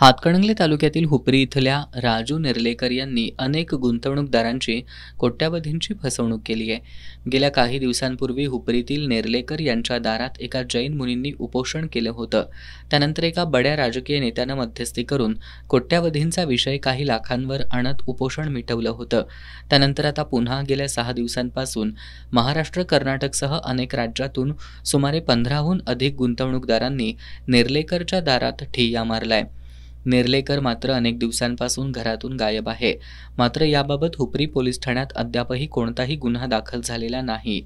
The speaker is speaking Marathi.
हातकणंगले तालुक्यातील हुपरी इथल्या राजू नेर्लेकर यांनी अनेक गुंतवणूकदारांची कोट्यावधींची फसवणूक केली आहे गेल्या काही दिवसांपूर्वी हुपरीतील नेर्लेकर यांच्या दारात एका जैन मुनींनी उपोषण केलं होतं त्यानंतर एका बड्या राजकीय नेत्यानं मध्यस्थी करून कोट्यावधींचा विषय काही लाखांवर आणत उपोषण मिटवलं होतं त्यानंतर आता पुन्हा गेल्या सहा दिवसांपासून महाराष्ट्र कर्नाटकसह अनेक राज्यातून सुमारे पंधराहून अधिक गुंतवणूकदारांनी नेर्लेकरच्या दारात ठिय्या मारलाय नेर्लेकर मात्र अनेक दिवसांपासून घरातून गायब आहे मात्र याबाबत हुपरी पोलीस ठाण्यात अद्यापही कोणताही गुन्हा दाखल झालेला नाही